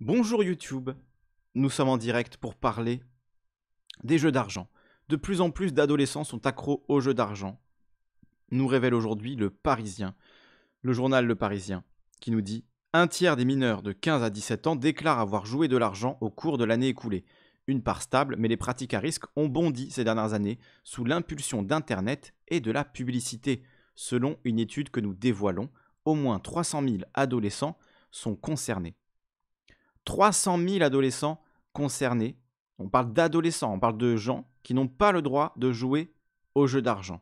Bonjour YouTube, nous sommes en direct pour parler des jeux d'argent. De plus en plus d'adolescents sont accros aux jeux d'argent, nous révèle aujourd'hui le Parisien, le journal Le Parisien, qui nous dit Un tiers des mineurs de 15 à 17 ans déclarent avoir joué de l'argent au cours de l'année écoulée. Une part stable, mais les pratiques à risque ont bondi ces dernières années sous l'impulsion d'Internet et de la publicité. Selon une étude que nous dévoilons, au moins 300 000 adolescents sont concernés. 300 000 adolescents concernés. On parle d'adolescents, on parle de gens qui n'ont pas le droit de jouer aux jeux d'argent.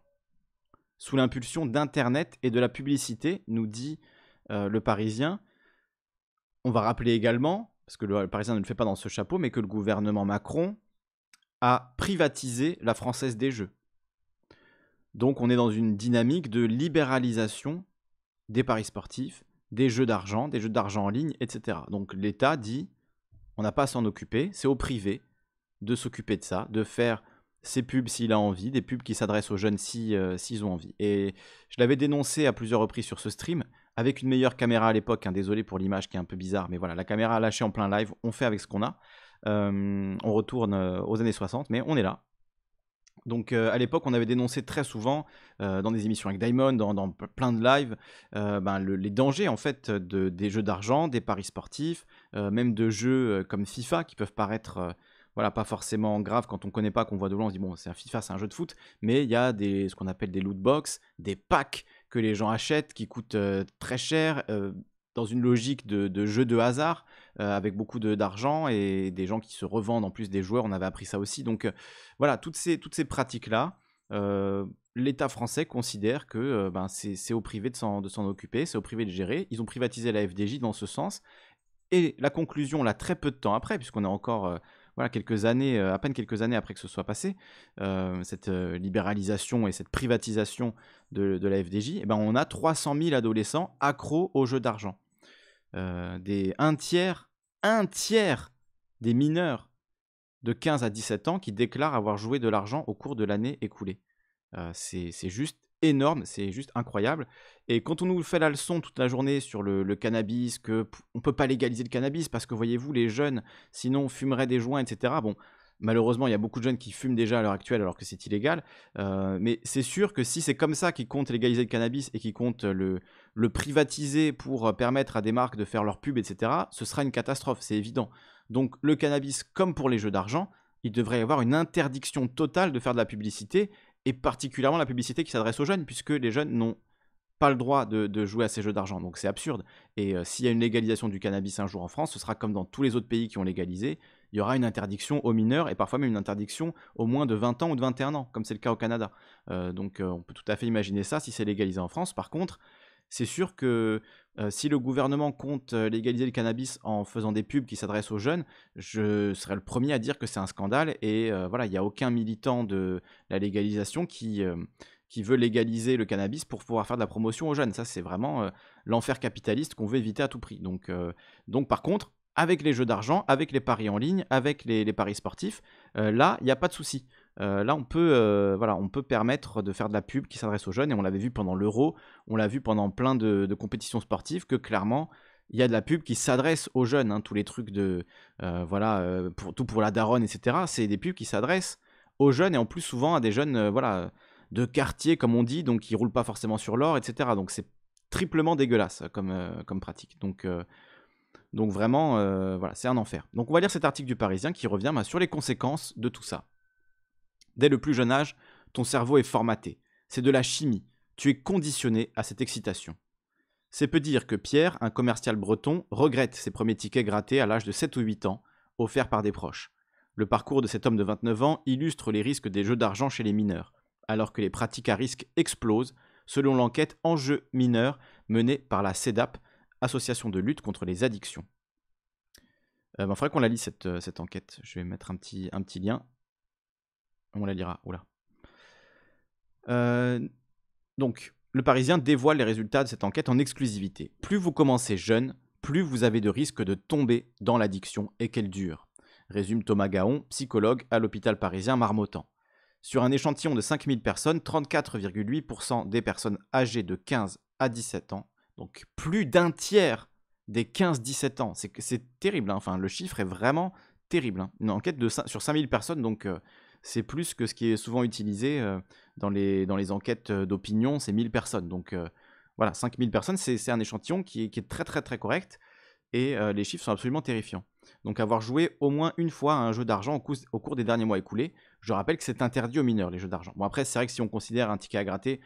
Sous l'impulsion d'Internet et de la publicité, nous dit euh, le Parisien. On va rappeler également, parce que le Parisien ne le fait pas dans ce chapeau, mais que le gouvernement Macron a privatisé la Française des Jeux. Donc on est dans une dynamique de libéralisation des paris sportifs des jeux d'argent, des jeux d'argent en ligne, etc. Donc l'État dit, on n'a pas à s'en occuper, c'est au privé de s'occuper de ça, de faire ses pubs s'il a envie, des pubs qui s'adressent aux jeunes euh, s'ils si, ont envie. Et je l'avais dénoncé à plusieurs reprises sur ce stream, avec une meilleure caméra à l'époque, hein, désolé pour l'image qui est un peu bizarre, mais voilà, la caméra lâchée en plein live, on fait avec ce qu'on a. Euh, on retourne euh, aux années 60, mais on est là. Donc euh, à l'époque, on avait dénoncé très souvent euh, dans des émissions avec Diamond, dans, plein de lives, euh, ben, les dangers en fait de, des jeux d'argent, des paris sportifs, même de jeux comme FIFA qui peuvent paraître voilà, pas forcément grave quand on connaît pas, qu'on voit de loin, on se dit bon, c'est un FIFA, c'est un jeu de foot, mais il y a des, ce qu'on appelle des loot box, des packs que les gens achètent qui coûtent très cher, dans une logique de, jeu de hasard euh, avec beaucoup d'argent et des gens qui se revendent en plus des joueurs. On avait appris ça aussi. Donc euh, voilà, toutes ces, toutes ces pratiques-là, euh, l'État français considère que ben, c'est au privé de s'en occuper, c'est au privé de gérer. Ils ont privatisé la FDJ dans ce sens. Et la conclusion, là, très peu de temps après, puisqu'on est encore voilà, quelques années, à peine quelques années après que ce soit passé, cette libéralisation et cette privatisation de, la FDJ, eh ben on a 300 000 adolescents accros aux jeux d'argent. Euh, des un tiers, un tiers des mineurs de 15 à 17 ans qui déclarent avoir joué de l'argent au cours de l'année écoulée. Euh, c'est juste énorme, c'est juste incroyable. Et quand on nous fait la leçon toute la journée sur le, cannabis, que on peut pas légaliser le cannabis parce que voyez-vous, les jeunes, sinon fumeraient des joints, etc. Bon, malheureusement, il y a beaucoup de jeunes qui fument déjà à l'heure actuelle alors que c'est illégal. Euh, mais c'est sûr que si c'est comme ça qu'ils comptent légaliser le cannabis et qu'ils comptent le, le privatiser pour euh, permettre à des marques de faire leur pub, etc., ce sera une catastrophe, c'est évident. Donc le cannabis, comme pour les jeux d'argent, il devrait y avoir une interdiction totale de faire de la publicité, et particulièrement la publicité qui s'adresse aux jeunes, puisque les jeunes n'ont pas le droit de, jouer à ces jeux d'argent, donc c'est absurde. Et euh, s'il y a une légalisation du cannabis un jour en France, ce sera comme dans tous les autres pays qui ont légalisé, il y aura une interdiction aux mineurs et parfois même une interdiction au moins de 20 ans ou de 21 ans, comme c'est le cas au Canada. Euh, donc on peut tout à fait imaginer ça si c'est légalisé en France. Par contre, c'est sûr que euh, si le gouvernement compte euh, légaliser le cannabis en faisant des pubs qui s'adressent aux jeunes, je serais le premier à dire que c'est un scandale. Et euh, voilà, il n'y a aucun militant de la légalisation qui, qui veut légaliser le cannabis pour pouvoir faire de la promotion aux jeunes. Ça, c'est vraiment l'enfer capitaliste qu'on veut éviter à tout prix. Donc, par contre, avec les jeux d'argent, avec les paris en ligne, avec les, les paris sportifs, là, il n'y a pas de souci. Euh, là, euh, on peut, permettre de faire de la pub qui s'adresse aux jeunes, et on l'avait vu pendant l'Euro, on l'a vu pendant plein de, compétitions sportives, que clairement, il y a de la pub qui s'adresse aux jeunes, hein, tous les trucs de, euh, voilà, tout pour la daronne, etc. C'est des pubs qui s'adressent aux jeunes, et en plus souvent à des jeunes, voilà, de quartier, comme on dit, donc qui roulent pas forcément sur l'or, etc. Donc c'est triplement dégueulasse comme, pratique. Donc... Donc vraiment, voilà, c'est un enfer. Donc on va lire cet article du Parisien qui revient bah, sur les conséquences de tout ça. Dès le plus jeune âge, ton cerveau est formaté. C'est de la chimie. Tu es conditionné à cette excitation. C'est peu dire que Pierre, un commercial breton, regrette ses premiers tickets grattés à l'âge de 7 ou 8 ans, offerts par des proches. Le parcours de cet homme de 29 ans illustre les risques des jeux d'argent chez les mineurs, alors que les pratiques à risque explosent, selon l'enquête Enjeux mineurs menée par la CEDAP, Association de lutte contre les addictions. Euh, ben, faudrait qu'on la lise cette, euh, cette, enquête. Je vais mettre un petit, un petit lien. On la lira. Euh, donc, le Parisien dévoile les résultats de cette enquête en exclusivité. Plus vous commencez jeune, plus vous avez de risques de tomber dans l'addiction et qu'elle dure, résume Thomas Gaon, psychologue à l'hôpital parisien Marmottan. Sur un échantillon de 5000 personnes, 34,8% des personnes âgées de 15 à 17 ans, donc plus d'un tiers des 15-17 ans, c'est terrible, hein. enfin le chiffre est vraiment terrible. Hein. Une enquête de, sur 5000 personnes, donc euh, c'est plus que ce qui est souvent utilisé euh, dans, les, dans les enquêtes euh, d'opinion, c'est 1000 personnes. Donc euh, voilà, 5000 personnes, c'est un échantillon qui est, très très très correct, et les chiffres sont absolument terrifiants. Donc avoir joué au moins une fois à un jeu d'argent au, au, cours des derniers mois écoulés, je rappelle que c'est interdit aux mineurs, les jeux d'argent. Bon après, c'est vrai que si on considère un ticket à gratter,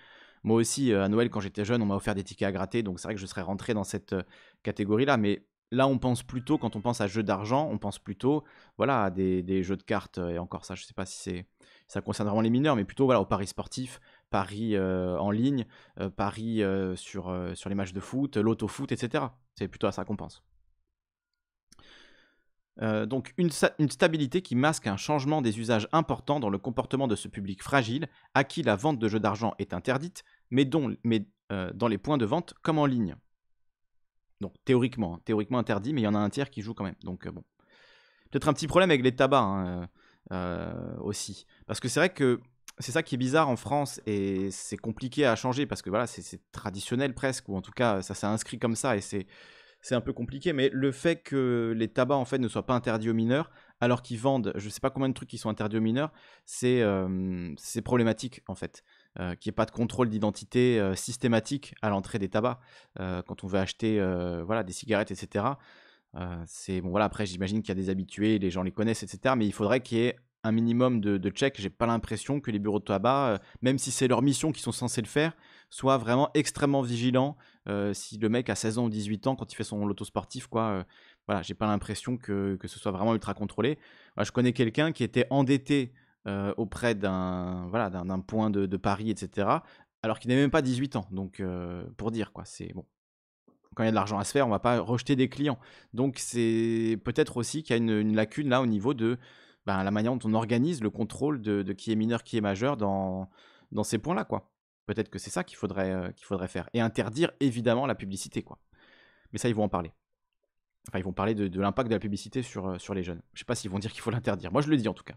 moi aussi, à Noël, quand j'étais jeune, on m'a offert des tickets à gratter, donc c'est vrai que je serais rentré dans cette catégorie-là, mais Là, on pense plutôt, quand on pense à jeux d'argent, on pense plutôt voilà, à des, jeux de cartes, euh, et encore ça, je ne sais pas si c'est ça concerne vraiment les mineurs, mais plutôt voilà, au paris sportif, paris euh, en ligne, euh, paris sur, sur les matchs de foot, l'auto-foot, etc. C'est plutôt à ça qu'on pense. donc une, une, stabilité qui masque un changement des usages importants dans le comportement de ce public fragile, à qui la vente de jeux d'argent est interdite, mais, dont, mais dans les points de vente comme en ligne. Non, théoriquement. Hein. Théoriquement interdit, mais il y en a un tiers qui joue quand même. Donc euh, bon. Peut-être un petit problème avec les tabacs hein, euh, euh, aussi. Parce que c'est vrai que c'est ça qui est bizarre en France et c'est compliqué à changer parce que voilà, c'est traditionnel presque, ou en tout cas, ça s'est inscrit comme ça et c'est. un peu compliqué, mais le fait que les tabacs en fait ne soient pas interdits aux mineurs, alors qu'ils vendent, je ne sais pas combien de trucs qui sont interdits aux mineurs, c'est problématique en fait. Euh, qu'il n'y ait pas de contrôle d'identité euh, systématique à l'entrée des tabacs euh, quand on veut acheter voilà, des cigarettes, etc. c'est bon, voilà, après, j'imagine qu'il y a des habitués, les gens les connaissent, etc. Mais il faudrait qu'il y ait un minimum de, de check. J'ai pas l'impression que les bureaux de tabac, même si c'est leur mission qu'ils sont censés le faire, soient vraiment extrêmement vigilants si le mec a 16 ans ou 18 ans quand il fait son loto sportif, quoi voilà, j'ai pas l'impression que, ce soit vraiment ultra contrôlé. je connais quelqu'un qui était endetté euh, auprès d'un voilà, d'un point de, Paris, etc. Alors qu'il n'avait même pas 18 ans. Donc, euh, pour dire, quoi, c'est bon. Quand il y a de l'argent à se faire, on va pas rejeter des clients. Donc, c'est peut-être aussi qu'il y a une, lacune là au niveau de ben, la manière dont on organise le contrôle de, qui est mineur, qui est majeur dans, dans ces points-là, quoi. Peut-être que c'est ça qu'il faudrait, euh, qu'il faudrait faire. Et interdire évidemment la publicité, quoi. Mais ça, ils vont en parler. Enfin, ils vont parler de, de l'impact de la publicité sur, sur les jeunes. Je sais pas s'ils vont dire qu'il faut l'interdire. Moi, je le dis en tout cas.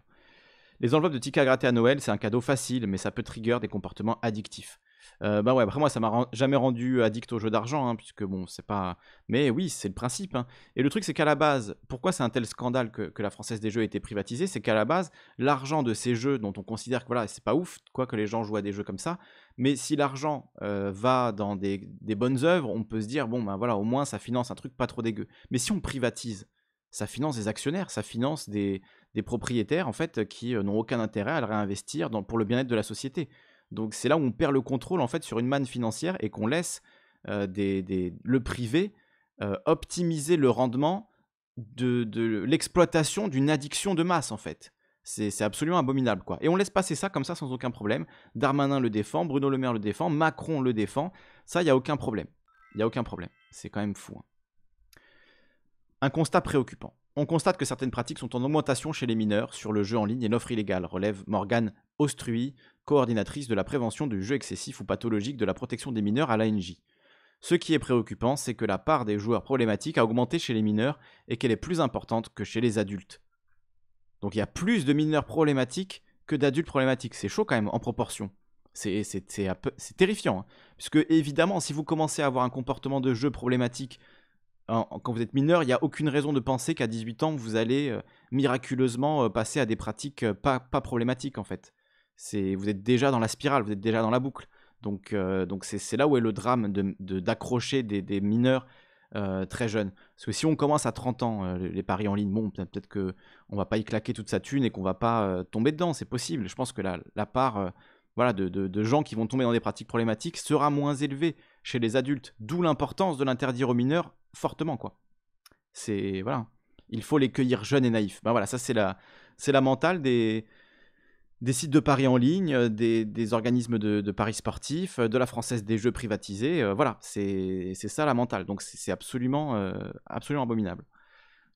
Les enveloppes de tickets à gratter à Noël, c'est un cadeau facile, mais ça peut trigger des comportements addictifs. Euh, bah ouais, après moi, ça m'a jamais rendu addict au jeu d'argent, hein, puisque bon, c'est pas. Mais oui, c'est le principe. Hein. Et le truc, c'est qu'à la base, pourquoi c'est un tel scandale que, la Française des Jeux ait été privatisée C'est qu'à la base, l'argent de ces jeux, dont on considère que voilà, c'est pas ouf, quoi, que les gens jouent à des jeux comme ça, mais si l'argent euh, va dans des, bonnes œuvres, on peut se dire, bon, ben voilà, au moins ça finance un truc pas trop dégueu. Mais si on privatise, ça finance des actionnaires, ça finance des, des propriétaires en fait qui euh, n'ont aucun intérêt à le réinvestir pour le bien-être de la société. Donc c'est là où on perd le contrôle en fait sur une manne financière et qu'on laisse euh, le privé euh, optimiser le rendement de, l'exploitation d'une addiction de masse en fait. C'est absolument abominable quoi. Et on laisse passer ça comme ça sans aucun problème. Darmanin le défend, Bruno Le Maire le défend, Macron le défend. Ça, il n'y a aucun problème. Il y a aucun problème. C'est quand même fou. Hein. Un constat préoccupant. On constate que certaines pratiques sont en augmentation chez les mineurs sur le jeu en ligne et l'offre illégale, relève Morgane Ostruy, coordinatrice de la prévention du jeu excessif ou pathologique de la protection des mineurs à l'ANJ. Ce qui est préoccupant, c'est que la part des joueurs problématiques a augmenté chez les mineurs et qu'elle est plus importante que chez les adultes. Donc il y a plus de mineurs problématiques que d'adultes problématiques. C'est chaud quand même en proportion. C'est terrifiant. Hein. Puisque évidemment, si vous commencez à avoir un comportement de jeu problématique quand vous êtes mineur, il n'y a aucune raison de penser qu'à 18 ans, vous allez euh, miraculeusement euh, passer à des pratiques euh, pas, problématiques, en fait. C'est, vous êtes déjà dans la spirale, vous êtes déjà dans la boucle. Donc, donc c'est, là où est le drame de, d'accrocher des, mineurs très jeunes. Parce que si on commence à 30 ans, les paris en ligne, bon, peut-être qu'on ne va pas y claquer toute sa thune et qu'on ne va pas tomber dedans, c'est possible. Je pense que la, part voilà, de, de, gens qui vont tomber dans des pratiques problématiques sera moins élevée chez les adultes, d'où l'importance de l'interdire aux mineurs fortement, quoi. C'est... Voilà. Il faut les cueillir jeunes et naïfs. Ben voilà, ça c'est la, c'est la mentale des, des sites de paris en ligne, euh, des, organismes de, paris sportifs, euh, de la française des jeux privatisés. Euh, voilà, c'est ça la mentale. Donc c'est absolument, absolument abominable.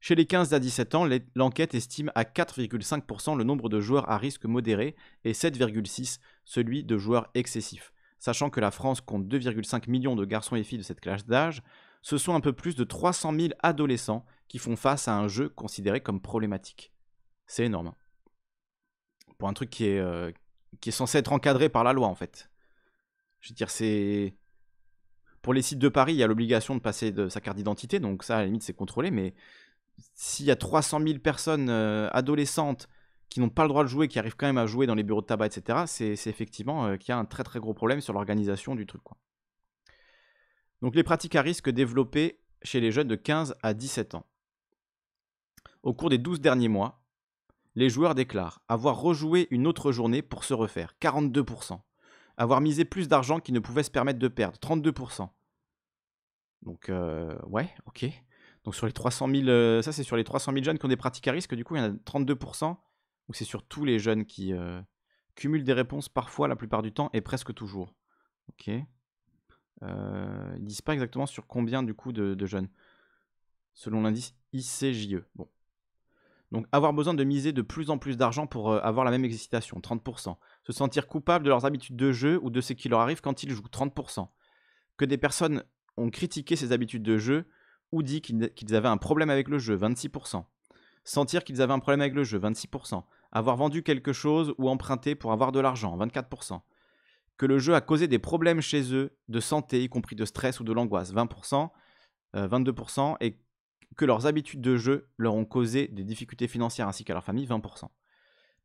Chez les 15 à 17 ans, l'enquête estime à 4,5% le nombre de joueurs à risque modéré et 7,6% celui de joueurs excessifs. Sachant que la France compte 2,5 millions de garçons et filles de cette classe d'âge, ce sont un peu plus de 300 000 adolescents qui font face à un jeu considéré comme problématique. C'est énorme. Hein. Pour un truc qui est, euh, qui est censé être encadré par la loi, en fait. Je veux dire, c'est. Pour les sites de Paris, il y a l'obligation de passer de sa carte d'identité, donc ça, à la limite, c'est contrôlé, mais s'il y a 300 000 personnes euh, adolescentes qui n'ont pas le droit de jouer, qui arrivent quand même à jouer dans les bureaux de tabac, etc., c'est effectivement euh, qu'il y a un très très gros problème sur l'organisation du truc. Quoi. Donc les pratiques à risque développées chez les jeunes de 15 à 17 ans. Au cours des 12 derniers mois, les joueurs déclarent avoir rejoué une autre journée pour se refaire, 42%. Avoir misé plus d'argent qu'ils ne pouvaient se permettre de perdre, 32%. Donc, euh, ouais, ok. Donc sur les 300 000, euh, ça c'est sur les 300 000 jeunes qui ont des pratiques à risque, du coup il y en a 32%. Donc c'est sur tous les jeunes qui euh, cumulent des réponses parfois, la plupart du temps, et presque toujours. Ok. Euh, ils disent pas exactement sur combien du coup de, jeunes, selon l'indice ICJE. Bon. Donc avoir besoin de miser de plus en plus d'argent pour euh, avoir la même excitation, 30%. Se sentir coupable de leurs habitudes de jeu ou de ce qui leur arrive quand ils jouent, 30%. Que des personnes ont critiqué ces habitudes de jeu ou dit qu'ils avaient un problème avec le jeu, 26%. Sentir qu'ils avaient un problème avec le jeu, 26%. Avoir vendu quelque chose ou emprunté pour avoir de l'argent, 24% que le jeu a causé des problèmes chez eux de santé, y compris de stress ou de l'angoisse, 20%, 22%, euh, et que leurs habitudes de jeu leur ont causé des difficultés financières ainsi qu'à leur famille, 20%.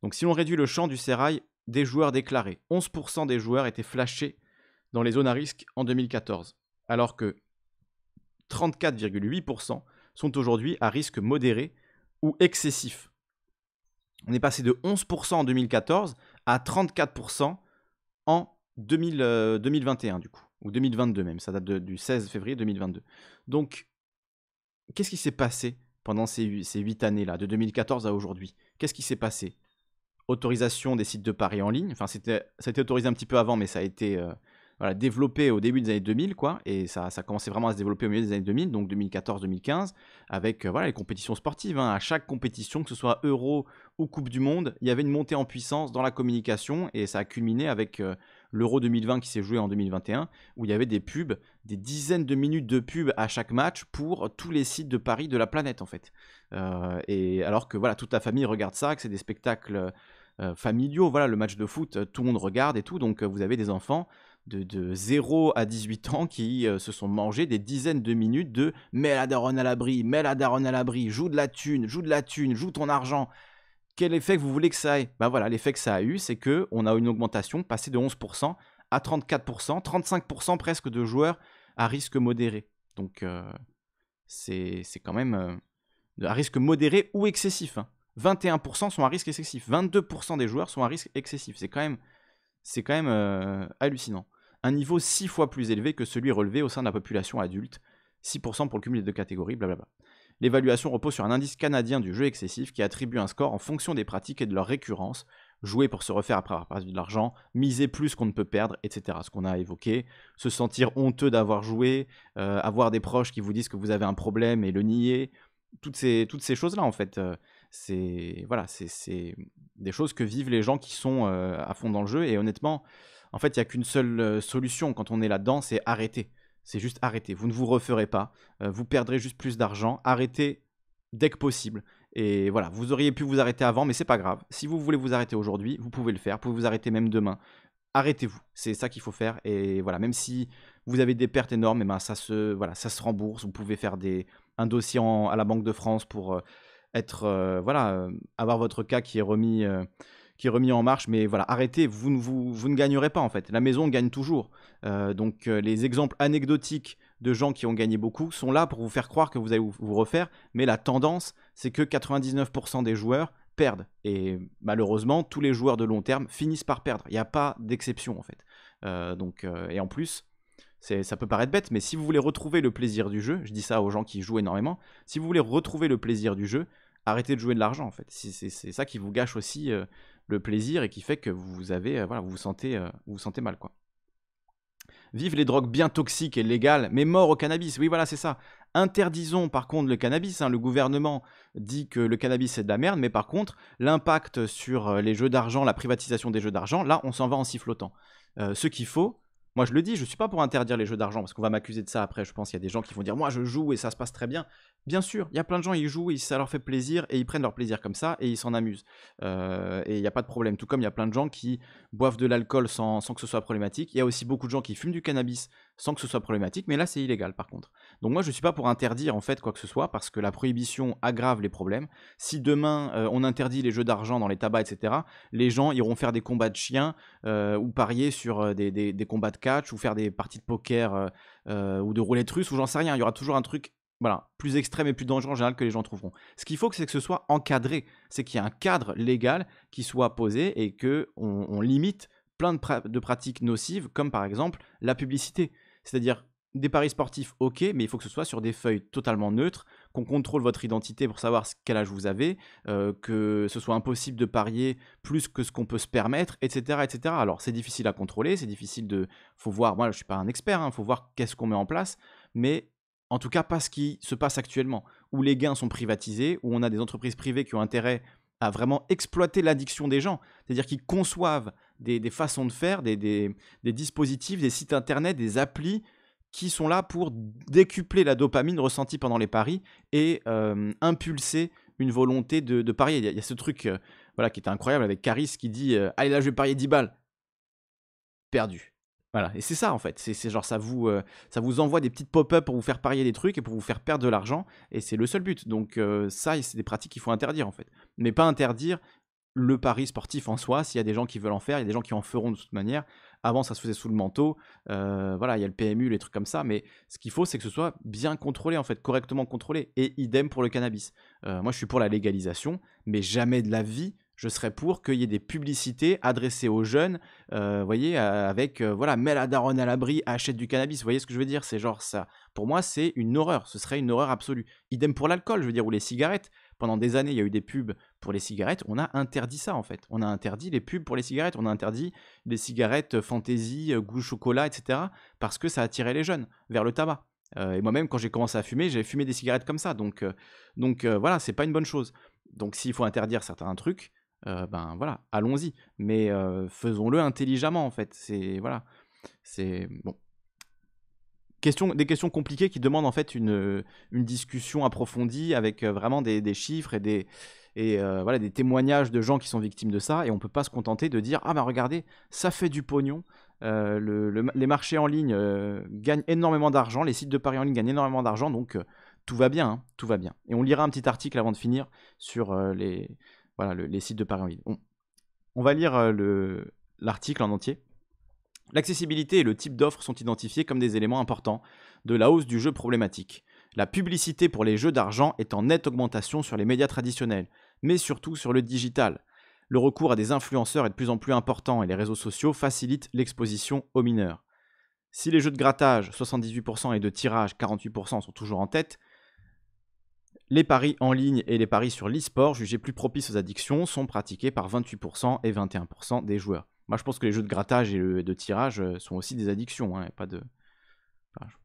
Donc si l'on réduit le champ du sérail des joueurs déclarés, 11% des joueurs étaient flashés dans les zones à risque en 2014, alors que 34,8% sont aujourd'hui à risque modéré ou excessif. On est passé de 11% en 2014 à 34% en 2021 euh, du coup, ou 2022 même, ça date du 16 février 2022. Donc, qu'est-ce qui s'est passé pendant ces, ces 8 années-là, de 2014 à aujourd'hui Qu'est-ce qui s'est passé Autorisation des sites de paris en ligne, enfin ça a été autorisé un petit peu avant, mais ça a été euh, voilà, développé au début des années 2000, quoi, et ça, ça commençait vraiment à se développer au milieu des années 2000, donc 2014-2015, avec euh, voilà, les compétitions sportives. Hein. À chaque compétition, que ce soit Euro ou Coupe du Monde, il y avait une montée en puissance dans la communication, et ça a culminé avec l'Euro 2020 qui s'est joué en 2021, où il y avait des pubs, des dizaines de minutes de pubs à chaque match pour tous les sites de Paris de la planète en fait. Euh, et alors que voilà, toute la famille regarde ça, que c'est des spectacles euh, familiaux, voilà, le match de foot, euh, tout le monde regarde et tout, donc vous avez des enfants de, 0 à 18 ans qui se sont mangés des dizaines de minutes de mets la daronne à l'abri, mets la daronne à l'abri, joue de la thune, joue de la thune, joue ton argent. Quel effet vous voulez que ça ait Ben voilà, l'effet que ça a eu, c'est que on a une augmentation passée de 11% à 34%, 35% presque de joueurs à risque modéré. Donc euh, c'est quand même euh, à risque modéré ou excessif. 21% hein. sont à risque excessif, 22% des joueurs sont à risque excessif. C'est quand même, quand même euh, hallucinant. Un niveau 6 fois plus élevé que celui relevé au sein de la population adulte. 6% pour le cumul des deux catégories, blablabla. L'évaluation repose sur un indice canadien du jeu excessif qui attribue un score en fonction des pratiques et de leur récurrence, jouer pour se refaire après avoir perdu de l'argent, miser plus qu'on ne peut perdre, etc. Ce qu'on a évoqué, se sentir honteux d'avoir joué, euh, avoir des proches qui vous disent que vous avez un problème et le nier, toutes ces, choses-là en fait. Euh, c'est voilà, c'est des choses que vivent les gens qui sont euh, à fond dans le jeu et honnêtement, en fait, il n'y a qu'une seule solution quand on est là-dedans, c'est arrêter c'est juste arrêtez. Vous ne vous referez pas. Euh, vous perdrez juste plus d'argent. Arrêtez dès que possible. Et voilà, vous auriez pu vous arrêter avant, mais c'est pas grave. Si vous voulez vous arrêter aujourd'hui, vous pouvez le faire. Vous pouvez vous arrêter même demain. Arrêtez-vous. C'est ça qu'il faut faire. Et voilà, même si vous avez des pertes énormes, et eh ben ça se, voilà, ça se rembourse. Vous pouvez faire des, un dossier à la Banque de France pour euh, être, euh, voilà, avoir votre cas qui est remis qui est remis en marche. Mais voilà, arrêtez, vous, ne, vous, ne gagnerez pas en fait. La maison gagne toujours. Euh, donc euh, les exemples anecdotiques de gens qui ont gagné beaucoup sont là pour vous faire croire que vous allez vous, refaire. Mais la tendance, c'est que 99% des joueurs perdent. Et malheureusement, tous les joueurs de long terme finissent par perdre. Il n'y a pas d'exception en fait. Euh, donc, et en plus, ça peut paraître bête, mais si vous voulez retrouver le plaisir du jeu, je dis ça aux gens qui jouent énormément, si vous voulez retrouver le plaisir du jeu, arrêtez de jouer de l'argent en fait. C'est ça qui vous gâche aussi le plaisir et qui fait que vous avez, euh, voilà, vous vous sentez, euh, vous, vous sentez mal, quoi. Vive les drogues bien toxiques et légales, mais mort au cannabis. Oui, voilà, c'est ça. Interdisons par contre le cannabis. Hein. Le gouvernement dit que le cannabis c'est de la merde, mais par contre, l'impact sur euh, les jeux d'argent, la privatisation des jeux d'argent, là, on s'en va en sifflotant. ce qu'il faut, moi, je le dis, je suis pas pour interdire les jeux d'argent parce qu'on va m'accuser de ça après. Je pense qu'il y a des gens qui vont dire Moi, je joue et ça se passe très bien. Bien sûr, il y a plein de gens, qui jouent et ça leur fait plaisir et ils prennent leur plaisir comme ça et ils s'en amusent. Euh, et il n'y a pas de problème. Tout comme il y a plein de gens qui boivent de l'alcool sans, sans que ce soit problématique. Il y a aussi beaucoup de gens qui fument du cannabis sans que ce soit problématique. Mais là, c'est illégal par contre. Donc moi, je ne suis pas pour interdire en fait quoi que ce soit, parce que la prohibition aggrave les problèmes. Si demain, euh, on interdit les jeux d'argent dans les tabacs, etc., les gens iront faire des combats de chiens, euh, ou parier sur euh, des, combats de catch, ou faire des parties de poker, ou de roulette russe, ou j'en sais rien. Il y aura toujours un truc voilà, plus extrême et plus dangereux en général que les gens trouveront. Ce qu'il faut, c'est que ce soit encadré, c'est qu'il y ait un cadre légal qui soit posé et que on, limite plein de, pratiques nocives, comme par exemple la publicité. C'est-à-dire, des paris sportifs, ok, mais il faut que ce soit sur des feuilles totalement neutres, qu'on contrôle votre identité pour savoir quel âge vous avez, euh, que ce soit impossible de parier plus que ce qu'on peut se permettre, etc. etc. Alors c'est difficile à contrôler, c'est difficile de... faut voir, moi je ne suis pas un expert, il hein, faut voir qu'est-ce qu'on met en place, mais en tout cas pas ce qui se passe actuellement, où les gains sont privatisés, où on a des entreprises privées qui ont intérêt à vraiment exploiter l'addiction des gens, c'est-à-dire qu'ils conçoivent des, façons de faire, des dispositifs, des sites internet, des applis qui sont là pour décupler la dopamine ressentie pendant les paris et euh, impulser une volonté de, parier. Il y, a ce truc euh, voilà, qui est incroyable avec Caris qui dit euh, Allez là, je vais parier 10 balles. Perdu. Voilà. Et c'est ça en fait. C'est genre ça vous, ça vous envoie des petites pop-up pour vous faire parier des trucs et pour vous faire perdre de l'argent. Et c'est le seul but. Donc ça, c'est des pratiques qu'il faut interdire en fait. Mais pas interdire le pari sportif en soi, s'il y a des gens qui veulent en faire, il y a des gens qui en feront de toute manière. Avant, ça se faisait sous le manteau. Euh, voilà, il y a le PMU, les trucs comme ça. Mais ce qu'il faut, c'est que ce soit bien contrôlé, en fait, correctement contrôlé. Et idem pour le cannabis. Euh, moi, je suis pour la légalisation, mais jamais de la vie, je serais pour qu'il y ait des publicités adressées aux jeunes, euh, voyez, avec, voilà, mets la daronne à l'abri, achète du cannabis, vous voyez ce que je veux dire C'est genre ça. Pour moi, c'est une horreur, ce serait une horreur absolue. Idem pour l'alcool, je veux dire, ou les cigarettes. Pendant des années, il y a eu des pubs pour les cigarettes, on a interdit ça en fait. On a interdit les pubs pour les cigarettes, on a interdit les cigarettes euh, fantaisie, euh, goût chocolat, etc. Parce que ça attirait les jeunes vers le tabac. Euh, et moi-même, quand j'ai commencé à fumer, j'avais fumé des cigarettes comme ça. Donc, donc voilà, c'est pas une bonne chose. Donc s'il faut interdire certains trucs, ben voilà, allons-y. Mais faisons-le intelligemment en fait. C'est voilà, c'est bon des questions compliquées qui demandent en fait une, euh, discussion approfondie avec euh, vraiment des, chiffres et des, et euh, voilà des témoignages de gens qui sont victimes de ça et on peut pas se contenter de dire ah bah regardez ça fait du pognon les marchés en ligne gagnent énormément d'argent les sites de paris en ligne gagnent énormément d'argent donc tout va bien hein, tout va bien et on lira un petit article avant de finir sur les voilà les sites de paris en ligne on, on va lire l'article en entier L'accessibilité et le type d'offre sont identifiés comme des éléments importants de la hausse du jeu problématique. La publicité pour les jeux d'argent est en nette augmentation sur les médias traditionnels, mais surtout sur le digital. Le recours à des influenceurs est de plus en plus important et les réseaux sociaux facilitent l'exposition aux mineurs. Si les jeux de grattage, 78%, et de tirage, 48%, sont toujours en tête, les paris en ligne et les paris sur l'e-sport, jugés plus propices aux addictions, sont pratiqués par 28% et 21% des joueurs. Moi, je pense que les jeux de grattage et de tirage euh, sont aussi des addictions. Hein, pas, de...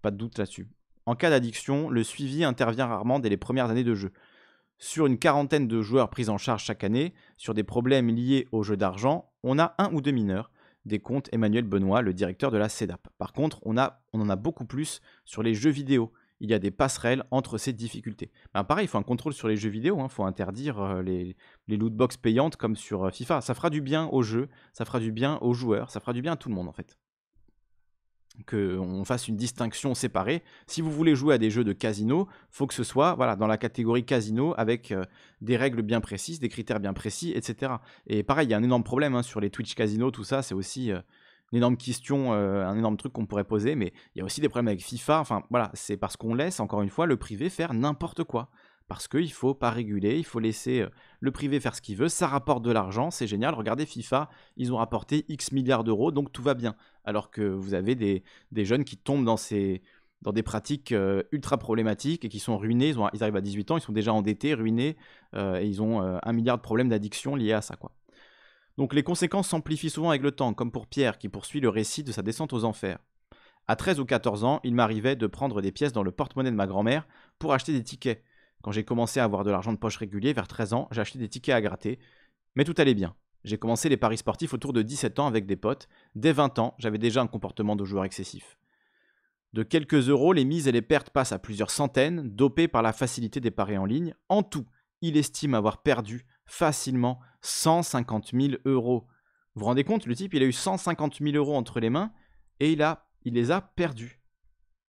pas de doute là-dessus. En cas d'addiction, le suivi intervient rarement dès les premières années de jeu. Sur une quarantaine de joueurs pris en charge chaque année, sur des problèmes liés aux jeux d'argent, on a un ou deux mineurs, des comptes Emmanuel Benoît, le directeur de la CEDAP. Par contre, on, a, on en a beaucoup plus sur les jeux vidéo, il y a des passerelles entre ces difficultés. Ben, pareil, il faut un contrôle sur les jeux vidéo, il hein. faut interdire euh, les, les loot box payantes comme sur euh, FIFA. Ça fera du bien au jeu, ça fera du bien aux joueurs, ça fera du bien à tout le monde en fait. Qu'on fasse une distinction séparée. Si vous voulez jouer à des jeux de casino, faut que ce soit voilà, dans la catégorie casino avec euh, des règles bien précises, des critères bien précis, etc. Et pareil, il y a un énorme problème hein, sur les Twitch casino, tout ça, c'est aussi une énorme question, euh, un énorme truc qu'on pourrait poser, mais il y a aussi des problèmes avec FIFA. Enfin voilà, c'est parce qu'on laisse encore une fois le privé faire n'importe quoi. Parce qu'il ne faut pas réguler, il faut laisser euh, le privé faire ce qu'il veut, ça rapporte de l'argent, c'est génial. Regardez FIFA, ils ont rapporté X milliards d'euros, donc tout va bien. Alors que vous avez des, jeunes qui tombent dans ces, dans des pratiques euh, ultra problématiques et qui sont ruinés. Ils, arrivent à 18 ans, ils sont déjà endettés, ruinés, et ils ont un milliard de problèmes d'addiction liés à ça. Quoi. Donc les conséquences s'amplifient souvent avec le temps, comme pour Pierre qui poursuit le récit de sa descente aux enfers. À 13 ou 14 ans, il m'arrivait de prendre des pièces dans le porte-monnaie de ma grand-mère pour acheter des tickets. Quand j'ai commencé à avoir de l'argent de poche régulier vers 13 ans, j'achetais des tickets à gratter, mais tout allait bien. J'ai commencé les paris sportifs autour de 17 ans avec des potes. Dès 20 ans, j'avais déjà un comportement de joueur excessif. De quelques euros, les mises et les pertes passent à plusieurs centaines, dopées par la facilité des paris en ligne. En tout, il estime avoir perdu facilement 150 000 euros. Vous vous rendez compte, le type, il a eu 150 000 euros entre les mains et il, a, il les a perdus.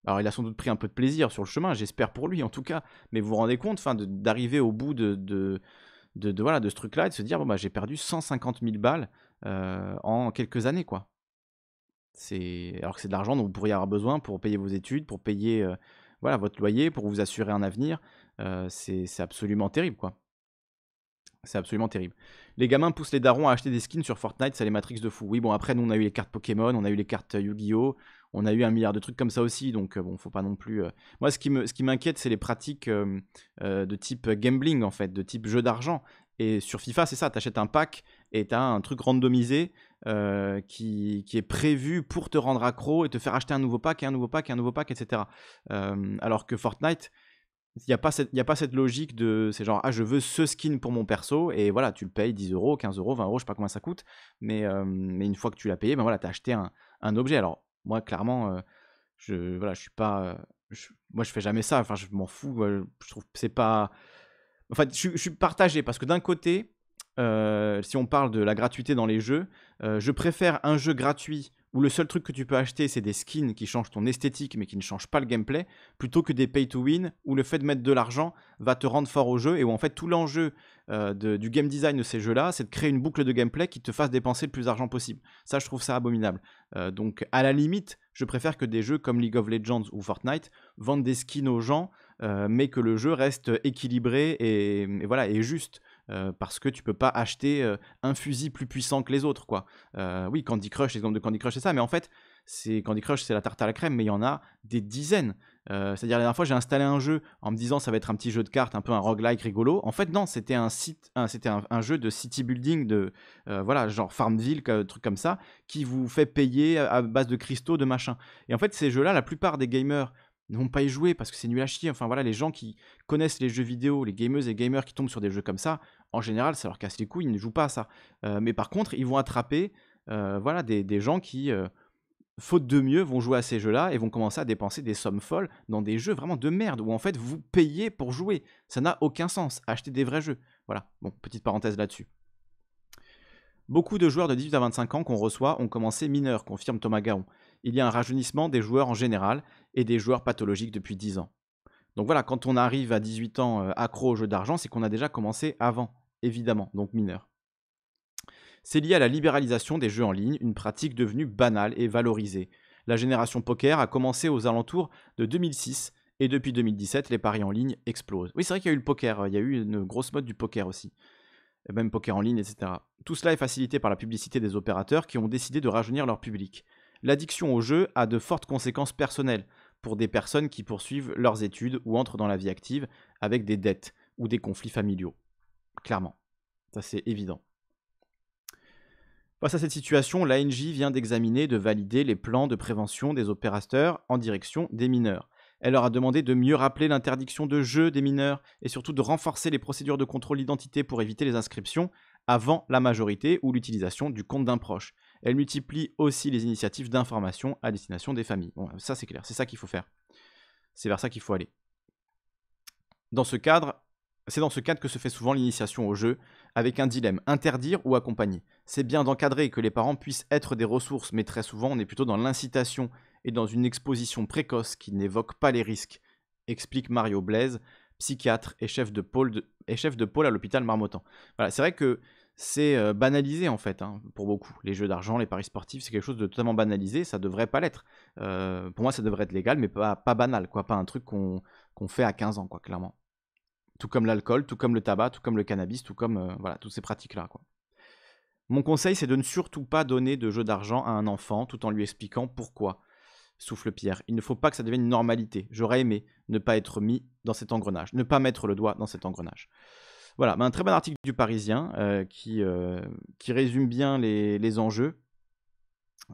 Alors il a sans doute pris un peu de plaisir sur le chemin, j'espère pour lui en tout cas, mais vous vous rendez compte d'arriver au bout de, de, voilà, de ce truc-là et de se dire, bah, j'ai perdu 150 000 balles euh, en quelques années, quoi. Alors que c'est de l'argent dont vous pourriez avoir besoin pour payer vos études, pour payer euh, voilà, votre loyer, pour vous assurer un avenir. Euh, c'est absolument terrible, quoi. C'est absolument terrible. Les gamins poussent les darons à acheter des skins sur Fortnite, ça les matrix de fou. Oui, bon, après, nous, on a eu les cartes Pokémon, on a eu les cartes euh, Yu-Gi-Oh! On a eu un milliard de trucs comme ça aussi, donc euh, bon, faut pas non plus. Euh. Moi, ce qui ce m'inquiète, c'est les pratiques de type gambling, en fait, de type jeu d'argent. Et sur FIFA, c'est ça, t'achètes un pack et t'as un truc randomisé qui, qui, est prévu pour te rendre accro et te faire acheter un nouveau pack et un nouveau pack et un nouveau pack, etc. alors que Fortnite, il n'y a, pas cette, a pas cette logique de. C'est genre, ah, je veux ce skin pour mon perso, et voilà, tu le payes 10 euros, 15 euros, 20 euros, je sais pas combien ça coûte, mais, euh, mais une fois que tu l'as payé, ben voilà, as acheté un, objet. Alors, moi, clairement, euh, je, voilà, je suis pas. Euh, moi, je fais jamais ça, enfin, je m'en fous, je trouve c'est pas. Enfin, je, je, suis partagé, parce que d'un côté, si on parle de la gratuité dans les jeux, je préfère un jeu gratuit où le seul truc que tu peux acheter, c'est des skins qui changent ton esthétique mais qui ne changent pas le gameplay, plutôt que des pay to win, où le fait de mettre de l'argent va te rendre fort au jeu, et où en fait tout l'enjeu euh, du game design de ces jeux-là, c'est de créer une boucle de gameplay qui te fasse dépenser le plus d'argent possible. Ça, je trouve ça abominable. Euh, donc à la limite, je préfère que des jeux comme League of Legends ou Fortnite vendent des skins aux gens, euh, mais que le jeu reste équilibré et voilà, et juste. Euh, parce que tu peux pas acheter euh, un fusil plus puissant que les autres, quoi. Euh, oui, Candy Crush, l'exemple de Candy Crush, c'est ça, mais en fait, c'est Candy Crush, c'est la tarte à la crème, mais il y en a des dizaines. C'est-à-dire, la dernière fois, j'ai installé un jeu en me disant ça va être un petit jeu de cartes, un peu un roguelike rigolo. En fait, non, c'était un, site, un, un, un jeu de city building, de voilà, genre Farmville, truc comme ça, qui vous fait payer à base de cristaux, de machin. Et en fait, ces jeux-là, la plupart des gamers n'ont pas y jouer parce que c'est nul à chier. Enfin voilà, les gens qui connaissent les jeux vidéo, les gameuses et gamers qui tombent sur des jeux comme ça, en général, ça leur casse les couilles, ils ne jouent pas à ça. Euh, mais par contre, ils vont attraper euh, voilà, des, gens qui, euh, faute de mieux, vont jouer à ces jeux-là et vont commencer à dépenser des sommes folles dans des jeux vraiment de merde, où en fait, vous payez pour jouer. Ça n'a aucun sens. acheter des vrais jeux. Voilà, bon, petite parenthèse là-dessus. Beaucoup de joueurs de 18 à 25 ans qu'on reçoit ont commencé mineurs, confirme Thomas Gaon il y a un rajeunissement des joueurs en général et des joueurs pathologiques depuis 10 ans. Donc voilà, quand on arrive à 18 ans euh, accro au jeu d'argent, c'est qu'on a déjà commencé avant, évidemment, donc mineur. C'est lié à la libéralisation des jeux en ligne, une pratique devenue banale et valorisée. La génération poker a commencé aux alentours de 2006 et depuis 2017, les paris en ligne explosent. Oui, c'est vrai qu'il y a eu le poker, euh, il y a eu une grosse mode du poker aussi. même poker en ligne, etc. Tout cela est facilité par la publicité des opérateurs qui ont décidé de rajeunir leur public l'addiction au jeu a de fortes conséquences personnelles pour des personnes qui poursuivent leurs études ou entrent dans la vie active avec des dettes ou des conflits familiaux. Clairement. Ça, c'est évident. Face à cette situation, l'ANJ vient d'examiner et de valider les plans de prévention des opérateurs en direction des mineurs. Elle leur a demandé de mieux rappeler l'interdiction de jeu des mineurs et surtout de renforcer les procédures de contrôle d'identité pour éviter les inscriptions avant la majorité ou l'utilisation du compte d'un proche. Elle multiplie aussi les initiatives d'information à destination des familles. Bon, ça c'est clair, c'est ça qu'il faut faire. C'est vers ça qu'il faut aller. Dans ce cadre, c'est dans ce cadre que se fait souvent l'initiation au jeu, avec un dilemme, interdire ou accompagner. C'est bien d'encadrer que les parents puissent être des ressources, mais très souvent on est plutôt dans l'incitation et dans une exposition précoce qui n'évoque pas les risques, explique Mario Blaise, psychiatre et chef de pôle, à l'hôpital Marmottan. Voilà, c'est vrai que c'est euh, banalisé en fait, hein, pour beaucoup. Les jeux d'argent, les paris sportifs, c'est quelque chose de totalement banalisé, ça devrait pas l'être. Euh, pour moi, ça devrait être légal, mais pas, pas banal, quoi, pas un truc qu'on fait à 15 ans, quoi, clairement. Tout comme l'alcool, tout comme le tabac, tout comme le cannabis, tout comme euh, voilà, toutes ces pratiques-là, Mon conseil, c'est de ne surtout pas donner de jeux d'argent à un enfant tout en lui expliquant pourquoi. Souffle Pierre, il ne faut pas que ça devienne une normalité. J'aurais aimé ne pas être mis dans cet engrenage, ne pas mettre le doigt dans cet engrenage. Voilà, un très bon article du Parisien euh, euh, qui, résume bien les, enjeux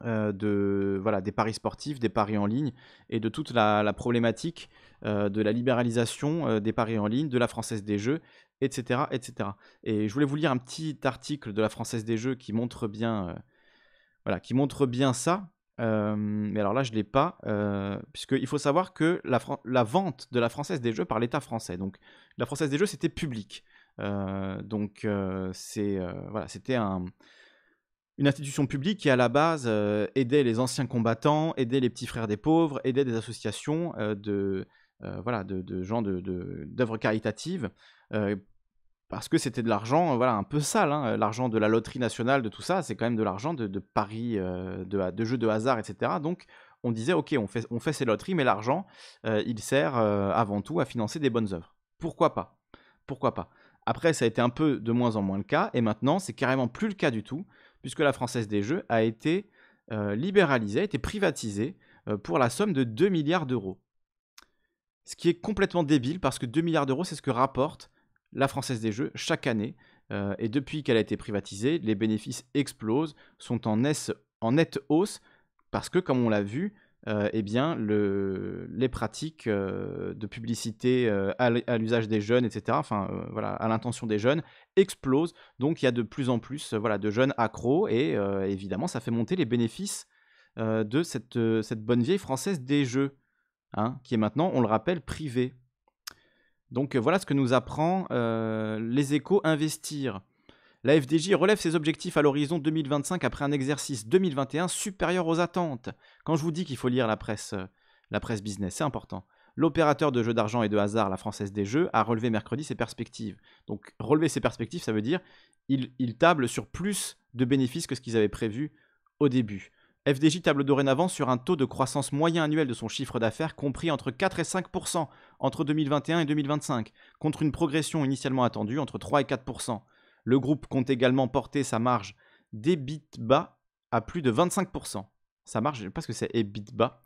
euh, de, voilà, des paris sportifs, des paris en ligne et de toute la, problématique de la libéralisation des paris en ligne, de la Française des Jeux, etc., etc. Et je voulais vous lire un petit article de la Française des Jeux qui montre bien, qui montre bien ça. mais alors là, je ne l'ai pas, puisqu'il faut savoir que la, la, vente de la Française des Jeux par l'État français, donc la Française des Jeux, c'était public. Euh, donc euh, euh, c'était une institution publique qui à la base aidait les anciens combattants, aidait les petits frères des pauvres, aidait des associations de gens d'œuvres caritatives parce que c'était de l'argent, un peu sale, hein, l'argent de la loterie nationale, de tout ça, c'est quand même de l'argent de, paris, de, jeux de hasard, etc. Donc, on disait, ok, on fait, ces loteries, mais l'argent, il sert avant tout à financer des bonnes œuvres. Pourquoi pas Pourquoi pas après, ça a été un peu de moins en moins le cas, et maintenant, c'est carrément plus le cas du tout, puisque la Française des Jeux a été euh, libéralisée, a été privatisée euh, pour la somme de 2 milliards d'euros. Ce qui est complètement débile, parce que 2 milliards d'euros, c'est ce que rapporte la Française des Jeux chaque année. Euh, et depuis qu'elle a été privatisée, les bénéfices explosent, sont en, net en nette hausse, parce que, comme on l'a vu, euh, eh bien, les pratiques euh, de publicité euh, à l'usage des jeunes, etc., enfin, voilà, à l'intention des jeunes, explosent. Donc, il y a de plus en plus de jeunes accros et évidemment, ça fait monter les bénéfices de cette, bonne vieille française des jeux, hein, qui est maintenant, on le rappelle, privée. Donc, voilà ce que nous apprend les échos investir. La FDJ relève ses objectifs à l'horizon 2025 après un exercice 2021 supérieur aux attentes. Quand je vous dis qu'il faut lire la presse, euh, la presse business, c'est important. L'opérateur de jeux d'argent et de hasard, la Française des Jeux, a relevé mercredi ses perspectives. Donc relever ses perspectives, ça veut dire il table sur plus de bénéfices que ce qu'ils avaient prévu au début. FDJ table dorénavant sur un taux de croissance moyen annuel de son chiffre d'affaires compris entre 4 et 5 entre 2021 et 2025, contre une progression initialement attendue entre 3 et 4 le groupe compte également porter sa marge d'EBITDA à plus de 25%. Sa marge, je ne sais pas ce que c'est EBITDA.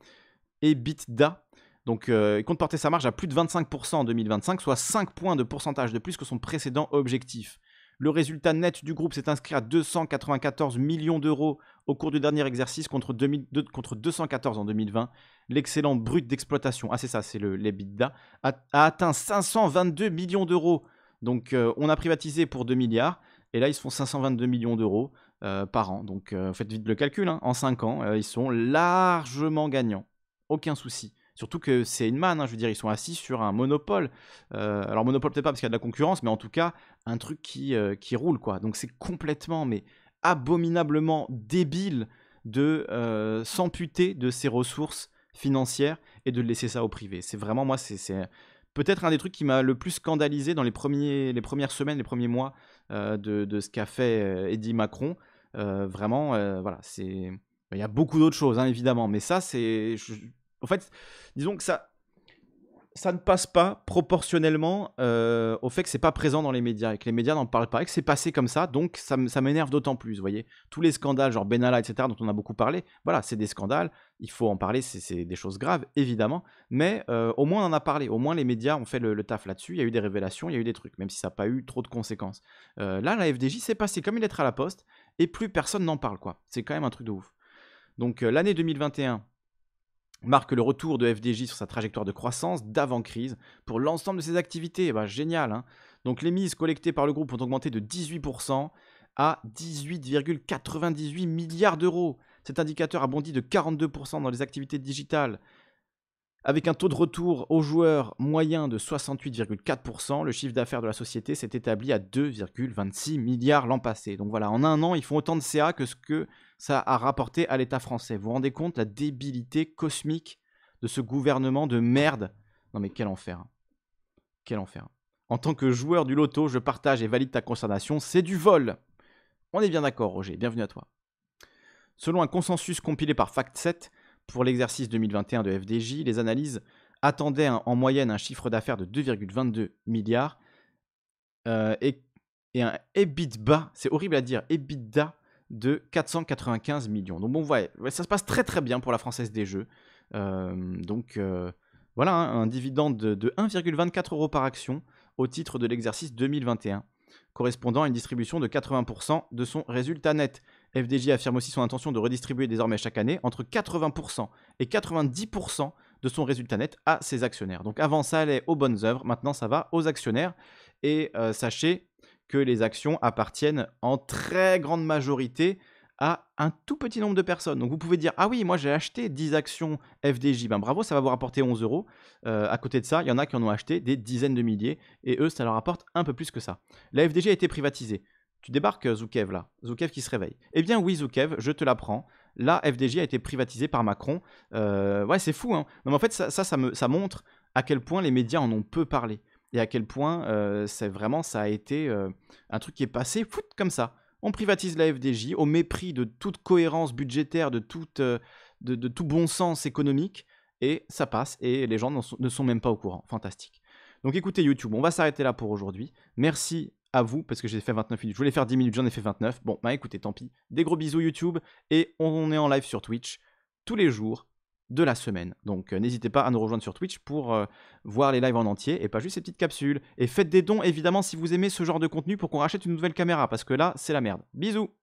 EBITDA. Donc, euh, il compte porter sa marge à plus de 25% en 2025, soit 5 points de pourcentage de plus que son précédent objectif. Le résultat net du groupe s'est inscrit à 294 millions d'euros au cours du dernier exercice contre, 214 en 2020. L'excellent brut d'exploitation, ah c'est ça, c'est l'EBITDA, a atteint 522 millions d'euros donc euh, on a privatisé pour 2 milliards, et là ils se font 522 millions d'euros euh, par an. Donc euh, faites vite le calcul, hein. en 5 ans, ils sont largement gagnants. Aucun souci. Surtout que c'est une manne, hein, je veux dire, ils sont assis sur un monopole. alors monopole peut-être pas parce qu'il y a de la concurrence, mais en tout cas, un truc qui, roule, quoi. Donc c'est complètement, mais abominablement débile de s'amputer de ses ressources financières et de laisser ça au privé. C'est vraiment, moi, c'est peut-être un des trucs qui m'a le plus scandalisé dans les, premiers, les premières semaines, les premiers mois euh, de, ce qu'a fait euh, Eddie Macron. Euh, vraiment, voilà, c'est. Il y a beaucoup d'autres choses, hein, évidemment, mais ça, c'est. En fait, disons que ça, ça ne passe pas proportionnellement euh, au fait que c'est pas présent dans les médias et que les médias n'en parlent pas et que c'est passé comme ça, donc ça, m'énerve d'autant plus. Vous voyez, tous les scandales, genre Benalla, etc., dont on a beaucoup parlé, voilà, c'est des scandales, il faut en parler, c'est des choses graves, évidemment, mais euh, au moins on en a parlé, au moins les médias ont fait le, taf là-dessus, il y a eu des révélations, il y a eu des trucs, même si ça n'a pas eu trop de conséquences. Euh, là, la FDJ, s'est passée comme une lettre à la poste et plus personne n'en parle, quoi. C'est quand même un truc de ouf. Donc l'année 2021, marque le retour de FDJ sur sa trajectoire de croissance d'avant-crise pour l'ensemble de ses activités. Eh ben, génial. Hein. Donc les mises collectées par le groupe ont augmenté de 18% à 18,98 milliards d'euros. Cet indicateur a bondi de 42% dans les activités digitales. Avec un taux de retour aux joueurs moyen de 68,4%, le chiffre d'affaires de la société s'est établi à 2,26 milliards l'an passé. Donc voilà, en un an, ils font autant de CA que ce que ça a rapporté à l'État français. Vous vous rendez compte la débilité cosmique de ce gouvernement de merde Non mais quel enfer. Hein. Quel enfer. Hein. En tant que joueur du loto, je partage et valide ta consternation, c'est du vol. On est bien d'accord Roger, bienvenue à toi. Selon un consensus compilé par Fact7 pour l'exercice 2021 de FDJ, les analyses attendaient en moyenne un chiffre d'affaires de 2,22 milliards euh, et, et, un EBITDA, c'est horrible à dire, EBITDA de 495 millions. Donc bon, ouais, ça se passe très très bien pour la Française des Jeux. Euh, donc euh, voilà, hein, un, dividende de, 1,24 euros par action au titre de l'exercice 2021, correspondant à une distribution de 80% de son résultat net. FDJ affirme aussi son intention de redistribuer désormais chaque année entre 80% et 90% de son résultat net à ses actionnaires. Donc avant ça allait aux bonnes œuvres, maintenant ça va aux actionnaires. Et euh, sachez que les actions appartiennent en très grande majorité à un tout petit nombre de personnes. Donc vous pouvez dire, ah oui, moi j'ai acheté 10 actions FDJ, ben bravo, ça va vous rapporter 11 euros. Euh, à côté de ça, il y en a qui en ont acheté des dizaines de milliers, et eux, ça leur apporte un peu plus que ça. La FDJ a été privatisée. Tu débarques euh, Zoukev là, Zoukev qui se réveille. Eh bien oui Zoukev, je te l'apprends, la FDJ a été privatisée par Macron. Euh, ouais c'est fou, hein. Non mais en fait ça, me, ça montre à quel point les médias en ont peu parlé et à quel point c'est vraiment ça a été un truc qui est passé comme ça. On privatise la FDJ au mépris de toute cohérence budgétaire, de, toute, de, tout bon sens économique, et ça passe, et les gens ne sont même pas au courant. Fantastique. Donc écoutez YouTube, on va s'arrêter là pour aujourd'hui. Merci à vous, parce que j'ai fait 29 minutes. Je voulais faire 10 minutes, j'en ai fait 29. Bon, bah écoutez, tant pis. Des gros bisous YouTube, et on est en live sur Twitch tous les jours de la semaine. Donc euh, n'hésitez pas à nous rejoindre sur Twitch pour euh, voir les lives en entier et pas juste ces petites capsules. Et faites des dons évidemment si vous aimez ce genre de contenu pour qu'on rachète une nouvelle caméra parce que là c'est la merde. Bisous